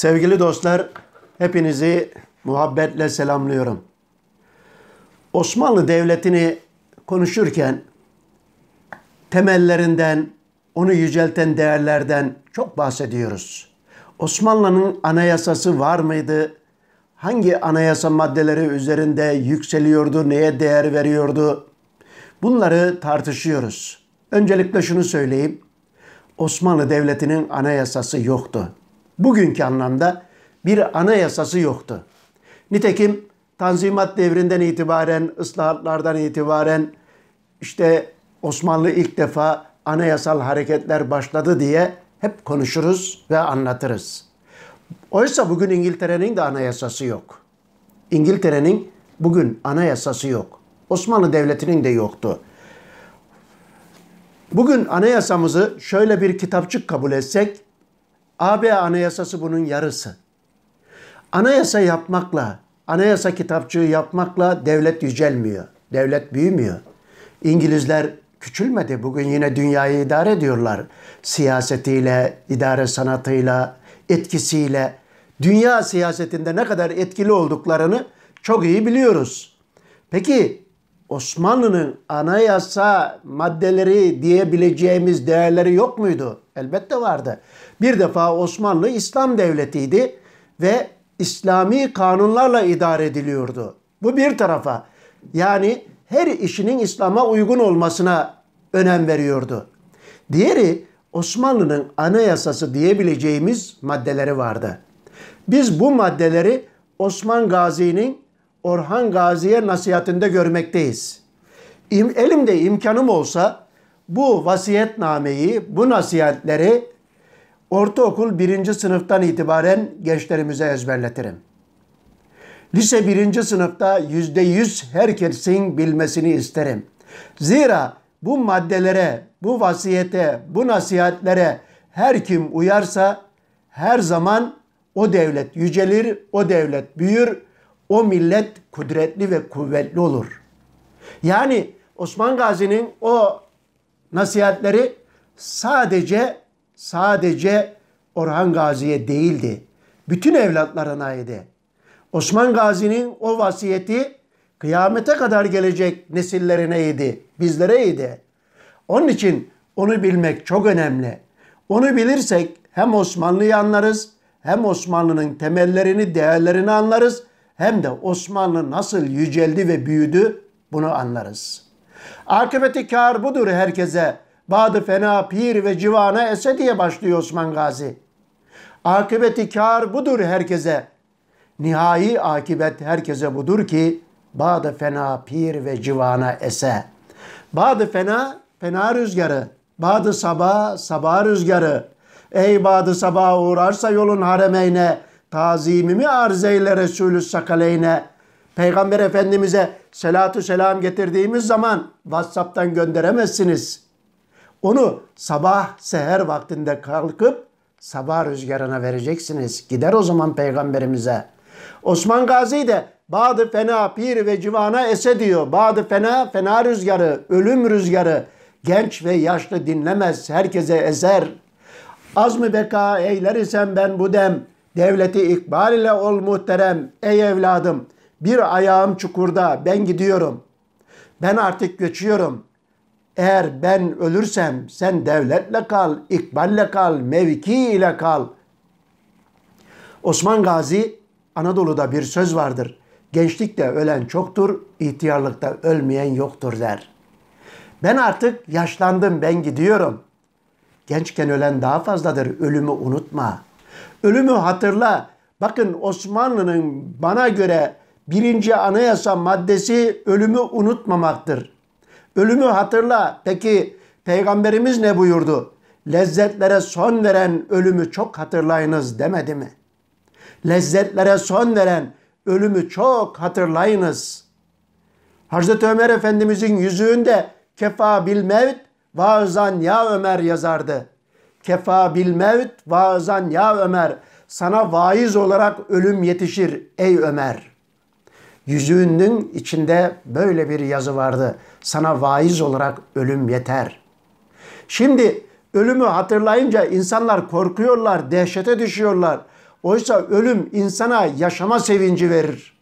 Sevgili dostlar, hepinizi muhabbetle selamlıyorum. Osmanlı Devleti'ni konuşurken temellerinden, onu yücelten değerlerden çok bahsediyoruz. Osmanlı'nın anayasası var mıydı? Hangi anayasa maddeleri üzerinde yükseliyordu, neye değer veriyordu? Bunları tartışıyoruz. Öncelikle şunu söyleyeyim. Osmanlı Devleti'nin anayasası yoktu bugünkü anlamda bir anayasası yoktu. Nitekim Tanzimat devrinden itibaren, ıslahatlardan itibaren işte Osmanlı ilk defa anayasal hareketler başladı diye hep konuşuruz ve anlatırız. Oysa bugün İngiltere'nin de anayasası yok. İngiltere'nin bugün anayasası yok. Osmanlı Devleti'nin de yoktu. Bugün anayasamızı şöyle bir kitapçık kabul etsek AB anayasası bunun yarısı. Anayasa yapmakla, anayasa kitapçığı yapmakla devlet yücelmiyor. Devlet büyümüyor. İngilizler küçülmedi. Bugün yine dünyayı idare ediyorlar. Siyasetiyle, idare sanatıyla, etkisiyle. Dünya siyasetinde ne kadar etkili olduklarını çok iyi biliyoruz. Peki Osmanlı'nın anayasa maddeleri diyebileceğimiz değerleri yok muydu? Elbette vardı. Bir defa Osmanlı İslam devletiydi ve İslami kanunlarla idare ediliyordu. Bu bir tarafa. Yani her işinin İslam'a uygun olmasına önem veriyordu. Diğeri Osmanlı'nın anayasası diyebileceğimiz maddeleri vardı. Biz bu maddeleri Osman Gazi'nin Orhan Gazi'ye nasihatinde görmekteyiz. İm, elimde imkanım olsa bu vasiyetnameyi, bu nasihatleri ortaokul birinci sınıftan itibaren gençlerimize ezberletirim. Lise birinci sınıfta yüzde yüz herkesin bilmesini isterim. Zira bu maddelere, bu vasiyete, bu nasihatlere her kim uyarsa her zaman o devlet yücelir, o devlet büyür, o millet kudretli ve kuvvetli olur. Yani Osman Gazi'nin o nasihatleri sadece sadece Orhan Gazi'ye değildi. Bütün evlatlarına idi. Osman Gazi'nin o vasiyeti kıyamete kadar gelecek nesillerine bizlere idi. Onun için onu bilmek çok önemli. Onu bilirsek hem Osmanlı'yı anlarız, hem Osmanlı'nın temellerini, değerlerini anlarız hem de Osmanlı nasıl yüceldi ve büyüdü bunu anlarız. Akıbeti kar budur herkese. Badı fena pir ve civana ese diye başlıyor Osman Gazi. Akıbeti kar budur herkese. Nihai akibet herkese budur ki Badı fena pir ve civana ese. Badı fena, fena rüzgarı. Badı sabah, sabah rüzgarı. Ey badı sabah uğrarsa yolun haremeyne, tazimimi arz eyle Resulü Sakaleyne. Peygamber Efendimiz'e selatü selam getirdiğimiz zaman WhatsApp'tan gönderemezsiniz. Onu sabah seher vaktinde kalkıp sabah rüzgarına vereceksiniz. Gider o zaman peygamberimize. Osman Gazi de Bağdı fena pir ve civana ese diyor. Bağdı fena fena rüzgarı, ölüm rüzgarı. Genç ve yaşlı dinlemez herkese ezer. Az mı beka eyler isem ben bu dem. Devleti ikbal ile ol muhterem. Ey evladım bir ayağım çukurda ben gidiyorum. Ben artık göçüyorum. Eğer ben ölürsem sen devletle kal, ikballe kal, mevki ile kal. Osman Gazi Anadolu'da bir söz vardır. Gençlikte ölen çoktur, ihtiyarlıkta ölmeyen yoktur der. Ben artık yaşlandım, ben gidiyorum. Gençken ölen daha fazladır, ölümü unutma.'' Ölümü hatırla. Bakın Osmanlı'nın bana göre birinci anayasa maddesi ölümü unutmamaktır. Ölümü hatırla. Peki Peygamberimiz ne buyurdu? Lezzetlere son veren ölümü çok hatırlayınız demedi mi? Lezzetlere son veren ölümü çok hatırlayınız. Hazreti Ömer Efendimizin yüzüğünde kefa bil mevt vaazan ya Ömer yazardı kefa bil mevt vaazan ya Ömer. Sana vaiz olarak ölüm yetişir ey Ömer. Yüzüğünün içinde böyle bir yazı vardı. Sana vaiz olarak ölüm yeter. Şimdi ölümü hatırlayınca insanlar korkuyorlar, dehşete düşüyorlar. Oysa ölüm insana yaşama sevinci verir.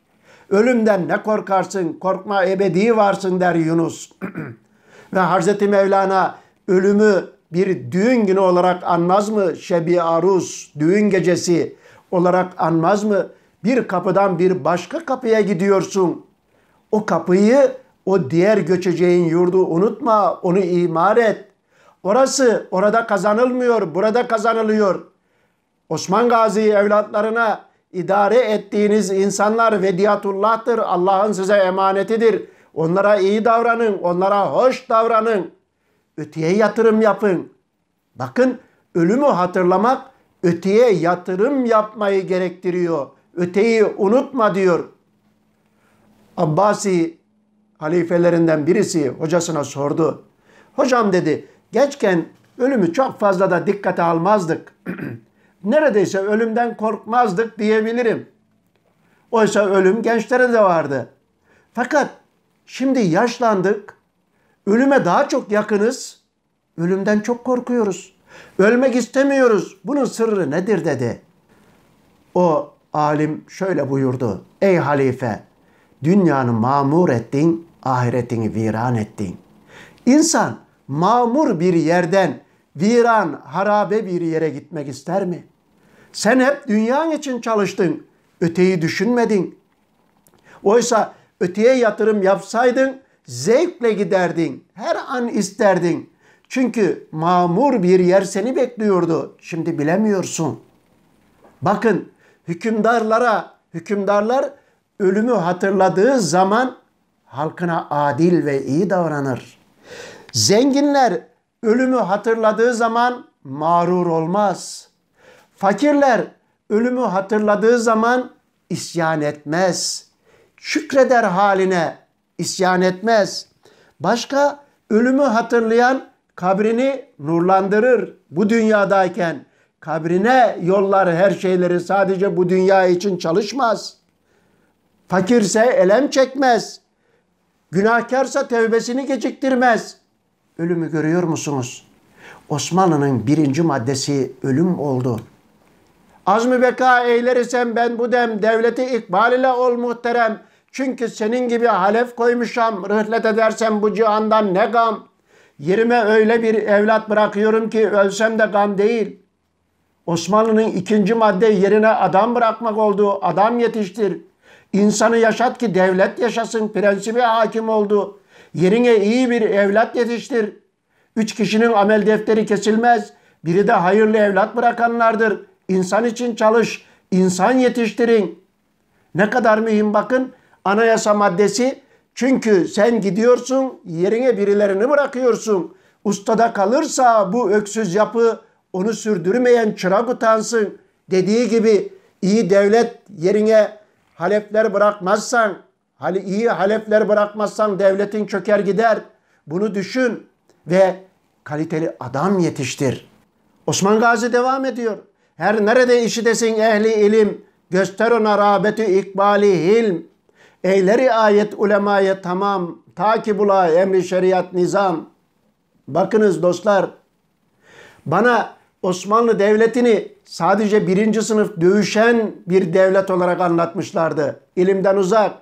Ölümden ne korkarsın? Korkma ebedi varsın der Yunus. Ve Hazreti Mevlana ölümü bir düğün günü olarak anmaz mı? Şebi Aruz düğün gecesi olarak anmaz mı? Bir kapıdan bir başka kapıya gidiyorsun. O kapıyı o diğer göçeceğin yurdu unutma, onu imar et. Orası orada kazanılmıyor, burada kazanılıyor. Osman Gazi evlatlarına idare ettiğiniz insanlar vediyatullah'tır. Allah'ın size emanetidir. Onlara iyi davranın, onlara hoş davranın öteye yatırım yapın. Bakın ölümü hatırlamak öteye yatırım yapmayı gerektiriyor. Öteyi unutma diyor. Abbasi halifelerinden birisi hocasına sordu. Hocam dedi gençken ölümü çok fazla da dikkate almazdık. Neredeyse ölümden korkmazdık diyebilirim. Oysa ölüm gençlere vardı. Fakat şimdi yaşlandık Ölüme daha çok yakınız. Ölümden çok korkuyoruz. Ölmek istemiyoruz. Bunun sırrı nedir dedi. O alim şöyle buyurdu. Ey halife dünyanı mamur ettin, ahiretini viran ettin. İnsan mamur bir yerden viran, harabe bir yere gitmek ister mi? Sen hep dünyan için çalıştın, öteyi düşünmedin. Oysa öteye yatırım yapsaydın Zevkle giderdin. Her an isterdin. Çünkü mamur bir yer seni bekliyordu. Şimdi bilemiyorsun. Bakın hükümdarlara, hükümdarlar ölümü hatırladığı zaman halkına adil ve iyi davranır. Zenginler ölümü hatırladığı zaman mağrur olmaz. Fakirler ölümü hatırladığı zaman isyan etmez. Şükreder haline, isyan etmez. Başka ölümü hatırlayan kabrini nurlandırır bu dünyadayken. Kabrine yollar her şeyleri sadece bu dünya için çalışmaz. Fakirse elem çekmez. Günahkarsa tevbesini geciktirmez. Ölümü görüyor musunuz? Osmanlı'nın birinci maddesi ölüm oldu. Azmi beka eylerirsem ben bu dem devleti ikbal ile ol muhterem. Çünkü senin gibi halef koymuşam, rıhlet edersem bu cihandan ne gam. Yerime öyle bir evlat bırakıyorum ki ölsem de gam değil. Osmanlı'nın ikinci madde yerine adam bırakmak olduğu adam yetiştir. İnsanı yaşat ki devlet yaşasın, prensibi hakim oldu. Yerine iyi bir evlat yetiştir. Üç kişinin amel defteri kesilmez. Biri de hayırlı evlat bırakanlardır. İnsan için çalış, insan yetiştirin. Ne kadar mühim bakın. Anayasa maddesi çünkü sen gidiyorsun yerine birilerini bırakıyorsun. Ustada kalırsa bu öksüz yapı onu sürdürmeyen çırak utansın. Dediği gibi iyi devlet yerine halepler bırakmazsan, hali iyi halepler bırakmazsan devletin çöker gider. Bunu düşün ve kaliteli adam yetiştir. Osman Gazi devam ediyor. Her nerede işitesin ehli ilim, göster ona rağbeti ikbali hilm. Eyleri ayet, ulemaya tamam. Takibula emri şeriat nizam. Bakınız dostlar. Bana Osmanlı Devleti'ni sadece birinci sınıf dövüşen bir devlet olarak anlatmışlardı. İlimden uzak,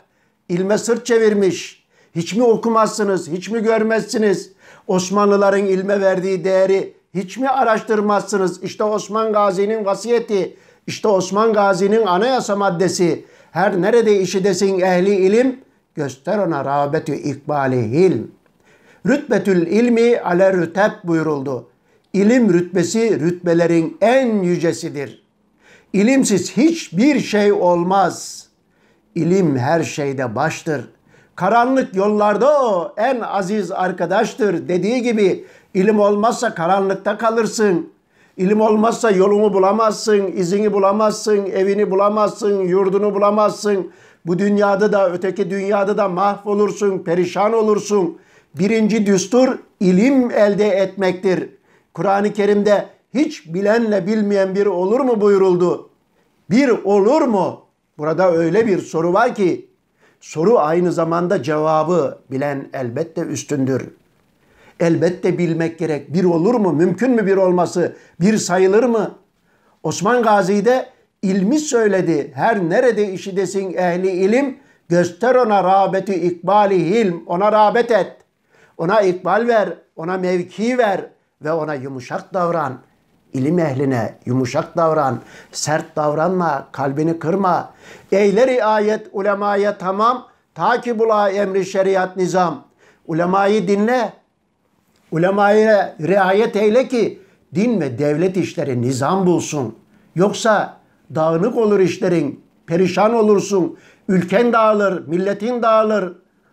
ilme sırt çevirmiş. Hiç mi okumazsınız, hiç mi görmezsiniz? Osmanlıların ilme verdiği değeri hiç mi araştırmazsınız? İşte Osman Gazi'nin vasiyeti, işte Osman Gazi'nin anayasa maddesi. Her nerede işidesin ehli ilim, göster ona rağbeti ikbali hil. Rütbetül ilmi ale rüteb buyuruldu. İlim rütbesi rütbelerin en yücesidir. İlimsiz hiçbir şey olmaz. İlim her şeyde baştır. Karanlık yollarda o en aziz arkadaştır dediği gibi ilim olmazsa karanlıkta kalırsın. İlim olmazsa yolunu bulamazsın, izini bulamazsın, evini bulamazsın, yurdunu bulamazsın. Bu dünyada da öteki dünyada da mahvolursun, perişan olursun. Birinci düstur ilim elde etmektir. Kur'an-ı Kerim'de hiç bilenle bilmeyen bir olur mu buyuruldu. Bir olur mu? Burada öyle bir soru var ki soru aynı zamanda cevabı bilen elbette üstündür. Elbette bilmek gerek. Bir olur mu? Mümkün mü bir olması? Bir sayılır mı? Osman Gazi de ilmi söyledi. Her nerede işidesin ehli ilim göster ona rağbeti ikbali hilm. Ona rağbet et. Ona ikbal ver. Ona mevki ver. Ve ona yumuşak davran. İlim ehline yumuşak davran. Sert davranma. Kalbini kırma. Eyle ayet, ulemaya tamam. Ta ki bula emri şeriat nizam. Ulemayı dinle. Ulemaya riayet eyle ki din ve devlet işleri nizam bulsun. Yoksa dağınık olur işlerin, perişan olursun. Ülken dağılır, milletin dağılır,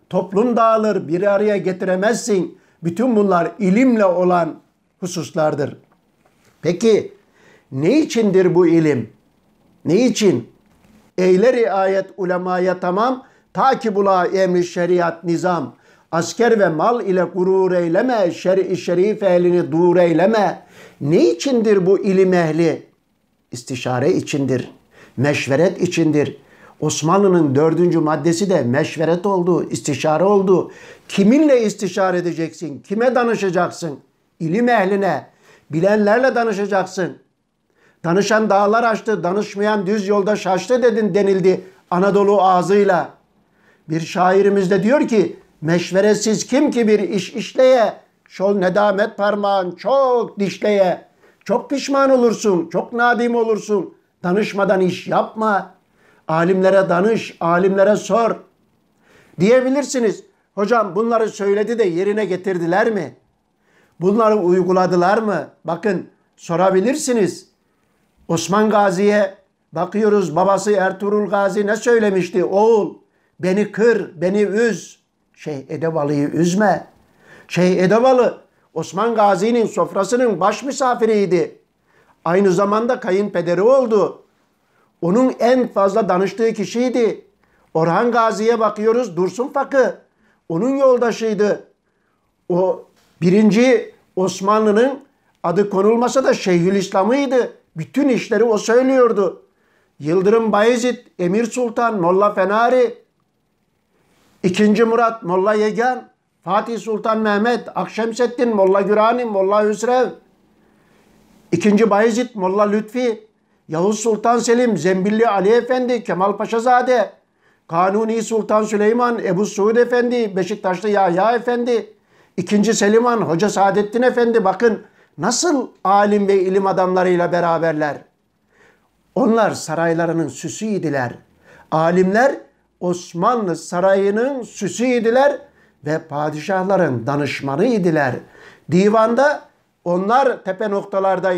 toplum dağılır, bir araya getiremezsin. Bütün bunlar ilimle olan hususlardır. Peki ne içindir bu ilim? Ne için? Eyle riayet ulemaya tamam ta ki bula emri şeriat nizam. Asker ve mal ile gurur eyleme, şer'i şerif ehlini dur eyleme. Ne içindir bu ilim ehli? İstişare içindir, meşveret içindir. Osmanlı'nın dördüncü maddesi de meşveret oldu, istişare oldu. Kiminle istişare edeceksin, kime danışacaksın? İlim ehline, bilenlerle danışacaksın. Danışan dağlar açtı, danışmayan düz yolda şaştı dedin denildi Anadolu ağzıyla. Bir şairimiz de diyor ki Meşveresiz kim ki bir iş işleye, şol nedamet parmağın çok dişleye. Çok pişman olursun, çok nadim olursun. Danışmadan iş yapma. Alimlere danış, alimlere sor. Diyebilirsiniz, hocam bunları söyledi de yerine getirdiler mi? Bunları uyguladılar mı? Bakın sorabilirsiniz. Osman Gazi'ye bakıyoruz babası Ertuğrul Gazi ne söylemişti? Oğul beni kır, beni üz, şey Edebalı'yı üzme. Şey Edebalı Osman Gazi'nin sofrasının baş misafiriydi. Aynı zamanda kayınpederi oldu. Onun en fazla danıştığı kişiydi. Orhan Gazi'ye bakıyoruz Dursun Fakı. Onun yoldaşıydı. O birinci Osmanlı'nın adı konulmasa da Şeyhülislam'ıydı. Bütün işleri o söylüyordu. Yıldırım Bayezid, Emir Sultan, Molla Fenari, İkinci Murat, Molla Yegan, Fatih Sultan Mehmet, Akşemseddin, Molla Gürani, Molla Hüsrev, İkinci Bayezid, Molla Lütfi, Yavuz Sultan Selim, Zembilli Ali Efendi, Kemal Paşazade, Kanuni Sultan Süleyman, Ebu Suud Efendi, Beşiktaşlı Yahya Efendi, İkinci Seliman, Hoca Saadettin Efendi bakın nasıl alim ve ilim adamlarıyla beraberler. Onlar saraylarının süsüydüler, Alimler Osmanlı sarayının süsüydiler ve padişahların danışmanıydılar. Divanda onlar tepe noktalarda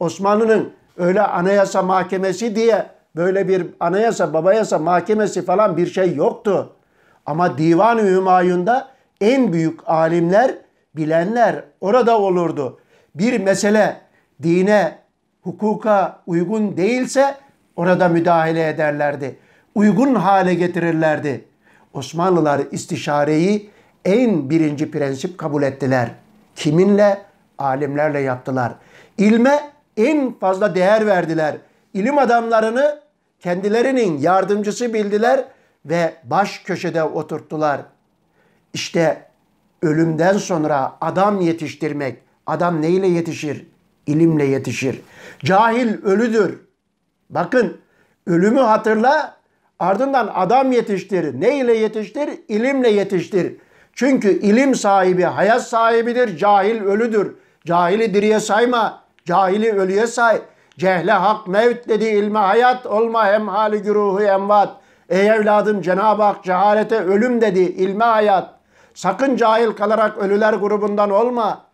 Osmanlı'nın öyle anayasa mahkemesi diye böyle bir anayasa, babayasa mahkemesi falan bir şey yoktu. Ama Divan-ı Hümayun'da en büyük alimler, bilenler orada olurdu. Bir mesele dine, hukuka uygun değilse orada müdahale ederlerdi uygun hale getirirlerdi. Osmanlılar istişareyi en birinci prensip kabul ettiler. Kiminle? Alimlerle yaptılar. İlme en fazla değer verdiler. İlim adamlarını kendilerinin yardımcısı bildiler ve baş köşede oturttular. İşte ölümden sonra adam yetiştirmek, adam neyle yetişir? İlimle yetişir. Cahil ölüdür. Bakın ölümü hatırla, Ardından adam yetiştir. Ne ile yetiştir? İlimle yetiştir. Çünkü ilim sahibi hayat sahibidir. Cahil ölüdür. Cahili diriye sayma. Cahili ölüye say. Cehle hak mevt dedi ilme hayat olma hem hali güruhu emvat. Ey evladım Cenab-ı Hak cehalete ölüm dedi ilme hayat. Sakın cahil kalarak ölüler grubundan olma.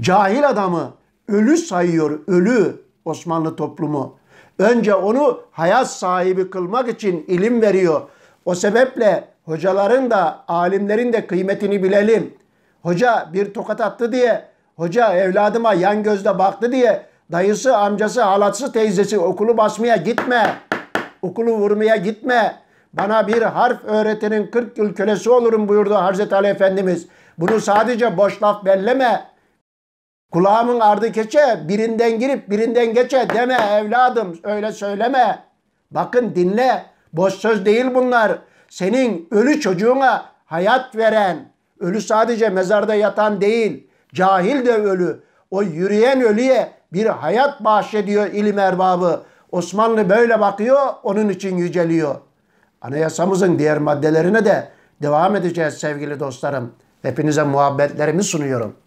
Cahil adamı ölü sayıyor ölü Osmanlı toplumu. Önce onu hayat sahibi kılmak için ilim veriyor. O sebeple hocaların da alimlerin de kıymetini bilelim. Hoca bir tokat attı diye, hoca evladıma yan gözle baktı diye dayısı, amcası, halası, teyzesi okulu basmaya gitme. Okulu vurmaya gitme. Bana bir harf öğretenin 40 yıl kölesi olurum buyurdu Hazreti Ali Efendimiz. Bunu sadece boş laf belleme. Kulağımın ardı keçe birinden girip birinden geçe deme evladım öyle söyleme. Bakın dinle boş söz değil bunlar. Senin ölü çocuğuna hayat veren ölü sadece mezarda yatan değil cahil de ölü. O yürüyen ölüye bir hayat bahşediyor ilim erbabı. Osmanlı böyle bakıyor onun için yüceliyor. Anayasamızın diğer maddelerine de devam edeceğiz sevgili dostlarım. Hepinize muhabbetlerimi sunuyorum.